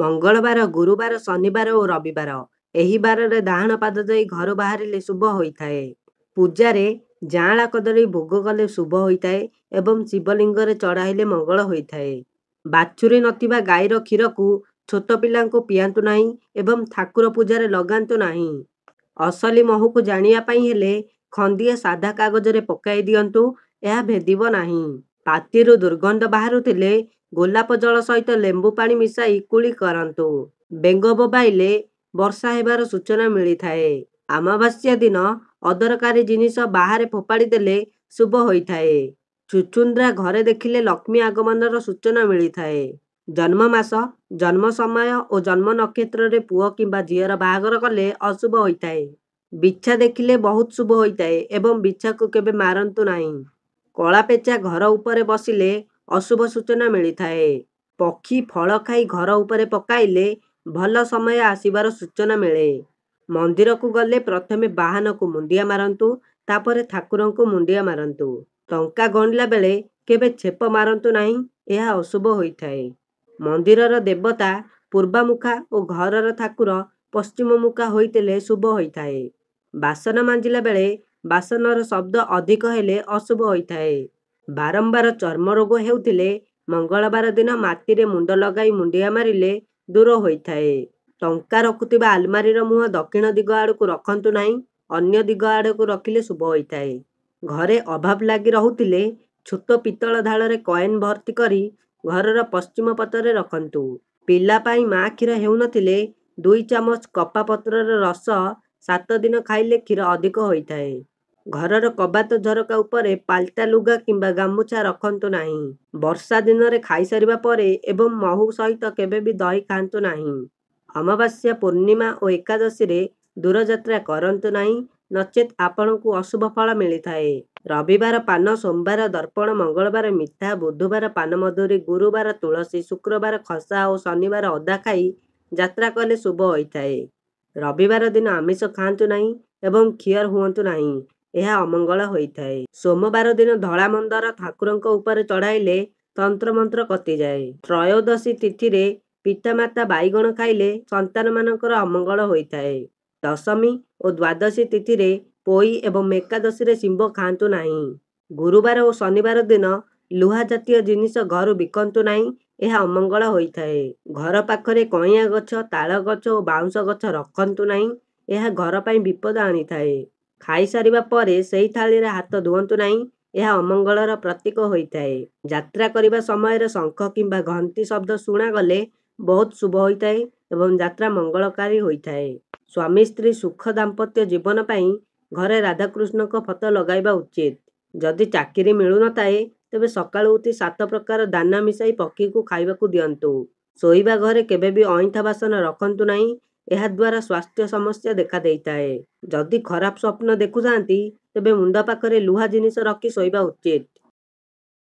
ମଙ୍ଗଳବାର ଗୁରୁବାର ଶନିବାର ଓ ରବିବାର ଏହି ବାରରେ ଡାହାଣ ପାଦ ଦେଇ ଘରୁ ବାହାରିଲେ ଶୁଭ ହୋଇଥାଏ ପୂଜାରେ ଯାଆଁଳା କଦଳୀ ଭୋଗ କଲେ ଶୁଭ ହୋଇଥାଏ ଏବଂ ଶିବଲିଙ୍ଗରେ ଚଢ଼ାଇଲେ ମଙ୍ଗଳ ହୋଇଥାଏ ବାଛୁରୀ ନଥିବା ଗାଈର କ୍ଷୀରକୁ ଛୋଟ ପିଲାଙ୍କୁ ପିଆନ୍ତୁ ନାହିଁ ଏବଂ ଠାକୁର ପୂଜାରେ ଲଗାନ୍ତୁ ନାହିଁ ଅସଲି ମହୁକୁ ଜାଣିବା ପାଇଁ ହେଲେ ଖନ୍ଦିଏ ସାଧା କାଗଜରେ ପକାଇ ଦିଅନ୍ତୁ ଏହା ଭେଦିବ ନାହିଁ ପାତିରୁ ଦୁର୍ଗନ୍ଧ ବାହାରୁଥିଲେ ଗୋଲାପ ଜଳ ସହିତ ଲେମ୍ବୁ ପାଣି ମିଶାଇ କୁଳି କରନ୍ତୁ ବେଙ୍ଗ ବବାଇଲେ ବର୍ଷା ହେବାର ସୂଚନା ମିଳିଥାଏ ଆମାବାସ୍ୟା ଦିନ ଅଦରକାରୀ ଜିନିଷ ବାହାରେ ଫୋପାଡ଼ି ଦେଲେ ଶୁଭ ହୋଇଥାଏ ଛୁଚୁନ୍ଦ୍ରା ଘରେ ଦେଖିଲେ ଲକ୍ଷ୍ମୀ ଆଗମନର ସୂଚନା ମିଳିଥାଏ ଜନ୍ମ ମାସ ଜନ୍ମ ସମୟ ଓ ଜନ୍ମ ନକ୍ଷତ୍ରରେ ପୁଅ କିମ୍ବା ଝିଅର ବାହାଘର କଲେ ଅଶୁଭ ହୋଇଥାଏ ବିଛା ଦେଖିଲେ ବହୁତ ଶୁଭ ହୋଇଥାଏ ଏବଂ ବିଛାକୁ କେବେ ମାରନ୍ତୁ ନାହିଁ କଳାପେଚା ଘର ଉପରେ ବସିଲେ ଅଶୁଭ ସୂଚନା ମିଳିଥାଏ ପକ୍ଷୀ ଫଳ ଖାଇ ଘର ଉପରେ ପକାଇଲେ ଭଲ ସମୟ ଆସିବାର ସୂଚନା ମିଳେ ମନ୍ଦିରକୁ ଗଲେ ପ୍ରଥମେ ବାହନକୁ ମୁଣ୍ଡିଆ ମାରନ୍ତୁ ତାପରେ ଠାକୁରଙ୍କୁ ମୁଣ୍ଡିଆ ମାରନ୍ତୁ ଟଙ୍କା ଗଣିଲା ବେଳେ କେବେ ଛେପ ମାରନ୍ତୁ ନାହିଁ ଏହା ଅଶୁଭ ହୋଇଥାଏ ମନ୍ଦିରର ଦେବତା ପୂର୍ବାମୁଖା ଓ ଘରର ଠାକୁର ପଶ୍ଚିମ ମୁଖା ହୋଇଥିଲେ ଶୁଭ ହୋଇଥାଏ ବାସନ ମାଜିଲା ବେଳେ ବାସନର ଶବ୍ଦ ଅଧିକ ହେଲେ ଅଶୁଭ ହୋଇଥାଏ ବାରମ୍ବାର ଚର୍ମ ରୋଗ ହେଉଥିଲେ ମଙ୍ଗଳବାର ଦିନ ମାଟିରେ ମୁଣ୍ଡ ଲଗାଇ ମୁଣ୍ଡିଆ ମାରିଲେ ଦୂର ହୋଇଥାଏ ଟଙ୍କା ରଖୁଥିବା ଆଲମାରୀର ମୁହଁ ଦକ୍ଷିଣ ଦିଗ ଆଡ଼କୁ ରଖନ୍ତୁ ନାହିଁ ଅନ୍ୟ ଦିଗ ଆଡ଼କୁ ରଖିଲେ ଶୁଭ ହୋଇଥାଏ ଘରେ ଅଭାବ ଲାଗି ରହୁଥିଲେ ଛୋଟ ପିତ୍ତଳ ଢାଳରେ କଏନ୍ ଭର୍ତ୍ତି କରି ଘରର ପଶ୍ଚିମ ପଥରେ ରଖନ୍ତୁ ପିଲା ପାଇଁ ମା କ୍ଷୀର ହେଉନଥିଲେ ଦୁଇ ଚାମଚ କପା ପତ୍ରର ରସ ସାତ ଦିନ ଖାଇଲେ କ୍ଷୀର ଅଧିକ ହୋଇଥାଏ ଘରର କବାତ ଝରକା ଉପରେ ପାଲଟା ଲୁଗା କିମ୍ବା ଗାମୁଛା ରଖନ୍ତୁ ନାହିଁ ବର୍ଷା ଦିନରେ ଖାଇସାରିବା ପରେ ଏବଂ ମହୁ ସହିତ କେବେ ବି ଦହି ଖାଆନ୍ତୁ ନାହିଁ ଅମାବାସ୍ୟା ପୂର୍ଣ୍ଣିମା ଓ ଏକାଦଶୀରେ ଦୂରଯାତ୍ରା କରନ୍ତୁ ନାହିଁ ନଚେତ୍ ଆପଣଙ୍କୁ ଅଶୁଭ ଫଳ ମିଳିଥାଏ ରବିବାର ପାନ ସୋମବାର ଦର୍ପଣ ମଙ୍ଗଳବାର ମିଠା ବୁଧବାର ପାନ ମଧୁରୀ ଗୁରୁବାର ତୁଳସୀ ଶୁକ୍ରବାର ଖସା ଓ ଶନିବାର ଅଦା ଖାଇ ଯାତ୍ରା କଲେ ଶୁଭ ହୋଇଥାଏ ରବିବାର ଦିନ ଆମିଷ ଖାଆନ୍ତୁ ନାହିଁ ଏବଂ କ୍ଷିୟର ହୁଅନ୍ତୁ ନାହିଁ ଏହା ଅମଙ୍ଗଳ ହୋଇଥାଏ ସୋମବାର ଦିନ ଧଳା ମନ୍ଦାର ଠାକୁରଙ୍କ ଉପରେ ଚଢ଼ାଇଲେ ତନ୍ତ୍ରମନ୍ତ୍ର କଟିଯାଏ ତ୍ରୟୋଦଶୀ ତିଥିରେ ପିତାମାତା ବାଇଗଣ ଖାଇଲେ ସନ୍ତାନମାନଙ୍କର ଅମଙ୍ଗଳ ହୋଇଥାଏ ଦଶମୀ ଓ ଦ୍ୱାଦଶୀ ତିଥିରେ ପୋଇ ଏବଂ ଏକାଦଶୀରେ ଶିମ୍ବ ଖାଆନ୍ତୁ ନାହିଁ ଗୁରୁବାର ଓ ଶନିବାର ଦିନ ଲୁହା ଜାତୀୟ ଜିନିଷ ଘରୁ ବିକନ୍ତୁ ନାହିଁ ଏହା ଅମଙ୍ଗଳ ହୋଇଥାଏ ଘର ପାଖରେ କଇଁଆ ଗଛ ତାଳ ଗଛ ଓ ବାଉଁଶ ଗଛ ରଖନ୍ତୁ ନାହିଁ ଏହା ଘର ପାଇଁ ବିପଦ ଆଣିଥାଏ ଖାଇସାରିବା ପରେ ସେହି ଥାଳିରେ ହାତ ଧୁଅନ୍ତୁ ନାହିଁ ଏହା ଅମଙ୍ଗଳର ପ୍ରତୀକ ହୋଇଥାଏ ଯାତ୍ରା କରିବା ସମୟରେ ଶଙ୍ଖ କିମ୍ବା ଘଣ୍ଟି ଶବ୍ଦ ଶୁଣାଗଲେ ବହୁତ ଶୁଭ ହୋଇଥାଏ ଏବଂ ଯାତ୍ରା ମଙ୍ଗଳକାରୀ ହୋଇଥାଏ ସ୍ୱାମୀ ସ୍ତ୍ରୀ ସୁଖ ଦାମ୍ପତ୍ୟ ଜୀବନ ପାଇଁ ଘରେ ରାଧାକୃଷ୍ଣଙ୍କ ଫଟୋ ଲଗାଇବା ଉଚିତ ଯଦି ଚାକିରି ମିଳୁନଥାଏ ତେବେ ସକାଳୁ ଉଠି ସାତ ପ୍ରକାର ଦାନା ମିଶାଇ ପକ୍ଷୀକୁ ଖାଇବାକୁ ଦିଅନ୍ତୁ ଶୋଇବା ଘରେ କେବେ ବି ଅଇଁଠା ବାସନ ରଖନ୍ତୁ ନାହିଁ ଏହା ଏହାଦ୍ୱାରା ସ୍ୱାସ୍ଥ୍ୟ ସମସ୍ୟା ଦେଖାଦେଇଥାଏ ଯଦି ଖରାପ ସ୍ୱପ୍ନ ଦେଖୁଥାନ୍ତି ତେବେ ମୁଣ୍ଡ ପାଖରେ ଲୁହା ଜିନିଷ ରଖି ଶୋଇବା ଉଚିତ